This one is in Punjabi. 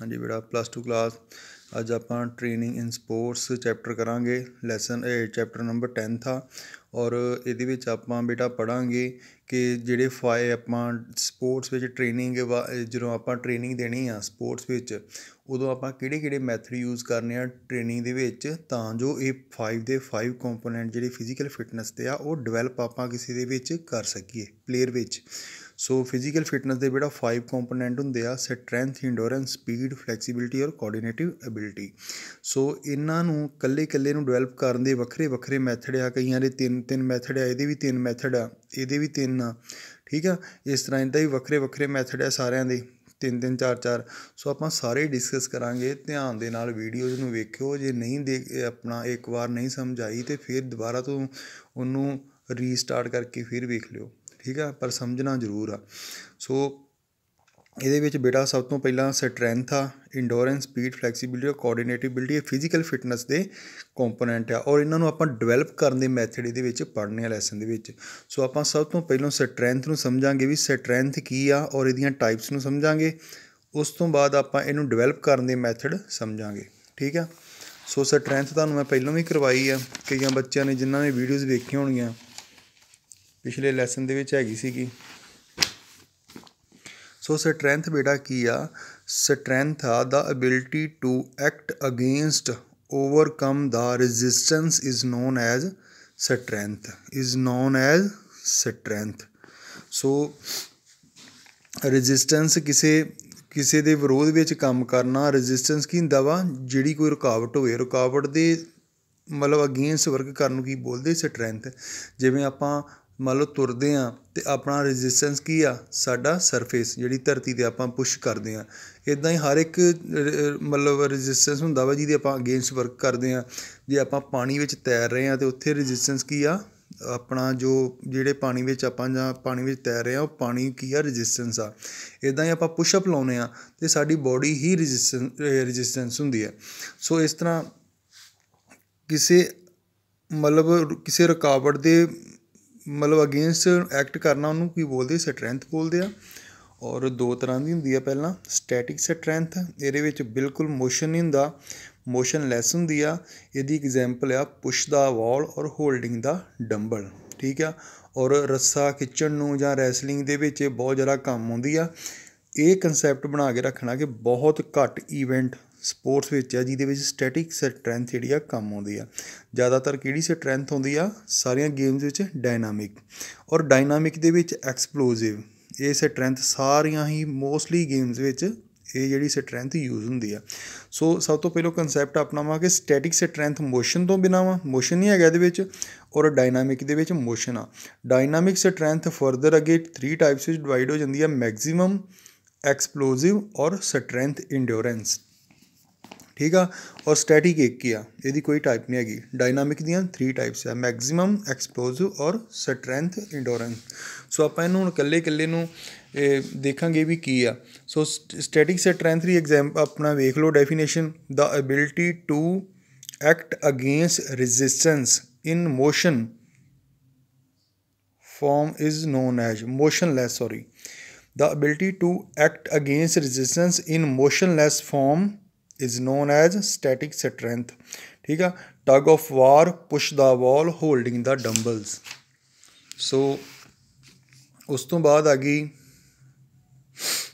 ਹਾਂਜੀ ਬੇਟਾ ਪਲੱਸ 2 ਕਲਾਸ ਅੱਜ ਆਪਾਂ ਟ੍ਰੇਨਿੰਗ ਇਨ ਸਪੋਰਟਸ ਚੈਪਟਰ ਕਰਾਂਗੇ ਲੈਸਨ 8 ਚੈਪਟਰ ਨੰਬਰ 10 ਆ ਔਰ ਇਹਦੇ ਵਿੱਚ ਆਪਾਂ ਬੇਟਾ ਪੜਾਂਗੇ ਕਿ ਜਿਹੜੇ ਫਾਇ ਆਪਾਂ ਸਪੋਰਟਸ ਵਿੱਚ ਟ੍ਰੇਨਿੰਗ ਜਦੋਂ ਆਪਾਂ ਟ੍ਰੇਨਿੰਗ ਦੇਣੀ ਆ ਸਪੋਰਟਸ ਵਿੱਚ ਉਦੋਂ ਆਪਾਂ ਕਿਹੜੇ-ਕਿਹੜੇ ਮੈਥਡ ਯੂਜ਼ ਕਰਨੇ ਆ ਟ੍ਰੇਨਿੰਗ ਦੇ ਵਿੱਚ ਤਾਂ ਜੋ ਇਹ 5 ਦੇ 5 ਕੰਪੋਨੈਂਟ ਜਿਹੜੇ ਫਿਜ਼ੀਕਲ ਫਿਟਨੈਸ ਤੇ ਆ ਉਹ ਡਿਵੈਲਪ ਆਪਾਂ ਕਿਸੇ ਦੇ ਵਿੱਚ ਕਰ ਸਕੀਏ ਪਲੇਅਰ ਵਿੱਚ ਸੋ ਫਿਜ਼ੀਕਲ ਫਿਟਨੈਸ ਦੇ ਜਿਹੜਾ ਫਾਈਵ ਕੰਪੋਨੈਂਟ ਹੁੰਦੇ ਆ ਸਟਰੈਂਥ ਇੰਡੋਰੈਂਸ ਸਪੀਡ ਫਲੈਕਸੀਬਿਲਟੀ ਔਰ ਕੋਆਰਡੀਨੇਟਿਵ ਅਬਿਲਿਟੀ ਸੋ ਇਹਨਾਂ ਨੂੰ ਕੱਲੇ ਕੱਲੇ ਨੂੰ ਡਿਵੈਲਪ ਕਰਨ ਦੇ ਵੱਖਰੇ ਵੱਖਰੇ ਮੈਥਡ ਆ ਕਈਆਂ ਦੇ ਤਿੰਨ ਤਿੰਨ ਮੈਥਡ ਆ ਇਹਦੇ ਵੀ ਤਿੰਨ ਮੈਥਡ ਆ ਇਹਦੇ ਵੀ ਤਿੰਨ ਆ ਠੀਕ ਆ ਇਸ ਤਰ੍ਹਾਂ ਇਹਦਾ ਵੀ ਵੱਖਰੇ ਵੱਖਰੇ ਮੈਥਡ ਆ ਸਾਰਿਆਂ ਦੇ ਤਿੰਨ ਤਿੰਨ ਚਾਰ ਚਾਰ ਸੋ ਆਪਾਂ ਸਾਰੇ ਡਿਸਕਸ ਕਰਾਂਗੇ ਧਿਆਨ ਦੇ ਨਾਲ ਵੀਡੀਓਜ਼ ਨੂੰ ਵੇਖਿਓ ਜੇ ਨਹੀਂ ਦੇ ਆਪਣਾ ਇੱਕ ਵਾਰ ਨਹੀਂ ਸਮਝ ਆਈ ਤੇ ਫਿਰ ਦੁਬਾਰਾ ਤੋਂ ਉਹਨੂੰ ਰੀਸਟਾਰਟ ਕਰਕੇ ਫਿਰ ਵੇਖ ਲਿਓ ਠੀਕ ਆ ਪਰ ਸਮਝਣਾ ਜ਼ਰੂਰ ਆ ਸੋ ਇਹਦੇ ਵਿੱਚ ਬੇਟਾ ਸਭ ਤੋਂ ਪਹਿਲਾਂ ਸਟਰੈਂਥ ਆ ਇੰਡੋਰੈਂਸ ਸਪੀਡ ਫਲੈਕਸੀਬਿਲਿਟੀ ਔਰ ਕੋਆਰਡੀਨੇਟਿਬਿਲਿਟੀ ਇਹ ਫਿਜ਼ੀਕਲ ਫਿਟਨੈਸ ਦੇ ਕੰਪੋਨੈਂਟ ਆ ਔਰ ਇਹਨਾਂ ਨੂੰ ਆਪਾਂ ਡਿਵੈਲਪ ਕਰਨ ਦੇ ਮੈਥਡ ਇਹਦੇ ਵਿੱਚ ਪੜ੍ਹਨੇ ਆ ਲੈਸਨ ਦੇ ਵਿੱਚ ਸੋ ਆਪਾਂ ਸਭ ਤੋਂ ਪਹਿਲਾਂ ਸਟਰੈਂਥ ਨੂੰ ਸਮਝਾਂਗੇ ਵੀ ਸਟਰੈਂਥ ਕੀ ਆ ਔਰ ਇਹਦੀਆਂ ਟਾਈਪਸ ਨੂੰ ਸਮਝਾਂਗੇ ਉਸ ਤੋਂ ਬਾਅਦ ਆਪਾਂ ਇਹਨੂੰ ਡਿਵੈਲਪ ਕਰਨ ਦੇ ਮੈਥਡ ਸਮਝਾਂਗੇ ਠੀਕ ਆ ਸੋ ਸਟਰੈਂਥ ਤੁਹਾਨੂੰ ਮੈਂ ਪਹਿਲਾਂ ਵੀ ਕਰਵਾਈ ਆ ਕਈਆਂ ਬੱਚਿਆਂ ਨੇ ਜਿਨ੍ਹਾਂ ਨੇ ਵੀਡੀਓਜ਼ ਵੇਖੀਆਂ ਹੋਣਗੀਆਂ ਪਿਛਲੇ ਲੈਸਨ ਦੇ ਵਿੱਚ ਹੈਗੀ ਸੀਗੀ ਸੋ ਸਟਰੈਂਥ ਬੇਟਾ ਕੀ ਆ ਸਟਰੈਂਥ ਆ the ability to act against overcome the resistance is known as strength is known as strength so resistance ਕਿਸੇ ਕਿਸੇ ਦੇ ਵਿਰੋਧ ਵਿੱਚ ਕੰਮ ਕਰਨਾ ਰੈਜ਼ਿਸਟੈਂਸ ਕੀ ਹੁੰਦਾ ਵਾ ਜਿਹੜੀ ਕੋਈ ਰੁਕਾਵਟ ਹੋਵੇ ਰੁਕਾਵਟ ਦੇ ਮਤਲਬ ਅਗੇਂਸਟ ਵਰਕ ਕਰਨ ਨੂੰ ਕੀ ਬੋਲਦੇ ਸਟਰੈਂਥ ਜਿਵੇਂ ਆਪਾਂ ਮੰਨ ਲਓ ਤੁਰਦੇ ਆ ਤੇ ਆਪਣਾ ਰੈਜ਼ਿਸਟੈਂਸ ਕੀ ਆ ਸਾਡਾ ਸਰਫੇਸ ਜਿਹੜੀ ਧਰਤੀ ਤੇ ਆਪਾਂ ਪੁਸ਼ ਕਰਦੇ ਆ ਇਦਾਂ ਹੀ ਹਰ ਇੱਕ ਮਤਲਬ ਰੈਜ਼ਿਸਟੈਂਸ ਹੁੰਦਾ ਵਾ ਜਿਹਦੇ ਆਪਾਂ ਅਗੇਂਸਟ ਵਰਕ ਕਰਦੇ ਆ ਜੇ ਆਪਾਂ ਪਾਣੀ ਵਿੱਚ ਤੈਰ ਰਹੇ ਆ ਤੇ ਉੱਥੇ ਰੈਜ਼ਿਸਟੈਂਸ ਕੀ ਆ ਆਪਣਾ ਜੋ ਜਿਹੜੇ ਪਾਣੀ ਵਿੱਚ ਆਪਾਂ ਜਾਂ ਪਾਣੀ ਵਿੱਚ ਤੈਰ ਰਹੇ ਆ ਉਹ ਪਾਣੀ ਕੀ ਆ ਰੈਜ਼ਿਸਟੈਂਸ ਆ ਇਦਾਂ ਹੀ ਆਪਾਂ ਪੁਸ਼ ਅਪ ਲਾਉਨੇ ਆ ਤੇ ਸਾਡੀ ਬਾਡੀ ਹੀ ਰੈਜ਼ਿਸਟੈਂਸ ਹੁੰਦੀ ਹੈ ਸੋ ਇਸ ਤਰ੍ਹਾਂ ਕਿਸੇ ਮਤਲਬ ਕਿਸੇ ਰੁਕਾਵਟ ਦੇ ਮਤਲਬ ਅਗੇਂਸਟ ਐਕਟ ਕਰਨਾ ਉਹਨੂੰ ਕੀ ਬੋਲਦੇ ਸਟਰੈਂਥ ਬੋਲਦੇ ਆ ਔਰ ਦੋ ਤਰ੍ਹਾਂ ਦੀ ਹੁੰਦੀ ਆ ਪਹਿਲਾਂ ਸਟੈਟਿਕ ਸਟਰੈਂਥ ਇਹਦੇ ਵਿੱਚ ਬਿਲਕੁਲ ਮੋਸ਼ਨ ਨਹੀਂ ਹੁੰਦਾ ਮੋਸ਼ਨ ਲੈਸ ਹੁੰਦੀ ਆ ਇਹਦੀ ਐਗਜ਼ਾਮਪਲ ਆ ਪੁਸ਼ ਦਾ ਵਾਲ ਔਰ ਹੋਲਡਿੰਗ ਦਾ ਡੰਬਲ ਠੀਕ ਆ ਔਰ ਰੱਸਾ ਖਿੱਚਣ ਨੂੰ ਜਾਂ ਰੈਸਲਿੰਗ ਦੇ ਵਿੱਚ ਬਹੁਤ ਜ਼ਿਆਦਾ ਕੰਮ ਆਉਂਦੀ ਆ ਇਹ ਕਨਸੈਪਟ ਬਣਾ ਕੇ ਰੱਖਣਾ ਕਿ ਬਹੁਤ ਘੱਟ ਇਵੈਂਟ ਸਪੋਰਟਸ ਵਿੱਚ ਹੈ ਜਿਹਦੇ ਵਿੱਚ ਸਟੈਟਿਕ ਸਟਰੈਂਥ ਜਿਹੜੀ ਆ ਕੰਮ ਆਉਂਦੀ ਆ ਜ਼ਿਆਦਾਤਰ ਕਿਹੜੀ ਸਟਰੈਂਥ ਹੁੰਦੀ ਆ ਸਾਰੀਆਂ ਗੇਮਸ ਵਿੱਚ ਡਾਇਨਾਮਿਕ ਔਰ ਡਾਇਨਾਮਿਕ ਦੇ ਵਿੱਚ ਐਕਸਪਲੋਸਿਵ ਇਹ ਸਟਰੈਂਥ ਸਾਰੀਆਂ ਹੀ ਮੋਸਟਲੀ ਗੇਮਸ ਵਿੱਚ ਇਹ ਜਿਹੜੀ ਸਟਰੈਂਥ ਯੂਜ਼ ਹੁੰਦੀ ਆ ਸੋ ਸਭ ਤੋਂ ਪਹਿਲਾਂ ਕਨਸੈਪਟ ਆਪਣਾਵਾਂਗੇ ਸਟੈਟਿਕ ਸਟਰੈਂਥ ਮੋਸ਼ਨ ਤੋਂ ਬਿਨਾ ਵਾ ਮੋਸ਼ਨ ਨਹੀਂ ਹੈਗਾ ਇਹਦੇ ਵਿੱਚ ਔਰ ਡਾਇਨਾਮਿਕ ਦੇ ਵਿੱਚ ਮੋਸ਼ਨ ਆ ਡਾਇਨਾਮਿਕ ਸਟਰੈਂਥ ਫਰਦਰ ਅਗੇ 3 ਟਾਈਪਸ ਵਿੱਚ ਡਿਵਾਈਡ ਹੋ ਜਾਂਦੀ ਆ ਮੈਕਸਿਮਮ एक्सप्लोजिव और स्ट्रेंथ ਇੰਡਿਓਰੈਂਸ ਠੀਕ ਆ ਔਰ ਸਟੈਟਿਕ ਇੱਕ ਹੀ ਆ ਇਹਦੀ ਕੋਈ ਟਾਈਪ ਨਹੀਂ ਹੈਗੀ ਡਾਇਨਾਮਿਕ ਦੀਆਂ 3 ਟਾਈਪਸ ਆ ਮੈਕਸਿਮਮ ਐਕਸਪਲੋਸਿਵ ਔਰ ਸਟਰੈਂਥ ਇੰਡੋਰੈਂਸ ਸੋ ਆਪਾਂ ਇਹਨੂੰ ਹੁਣ ਇਕੱਲੇ ਇਕੱਲੇ ਨੂੰ ਦੇਖਾਂਗੇ ਵੀ ਕੀ ਆ ਸੋ ਸਟੈਟਿਕ ਸਟਰੈਂਥ ਦੀ ਐਗਜ਼ਾਮ ਆਪਣਾ ਵੇਖ ਲਓ definition the ability to act against resistance in motion form is known as motionless sorry The ability to act against resistance in motionless form is known as static strength. ठीक है tug of war, push the wall, holding the dumbbells. So उस तो बाद आ गई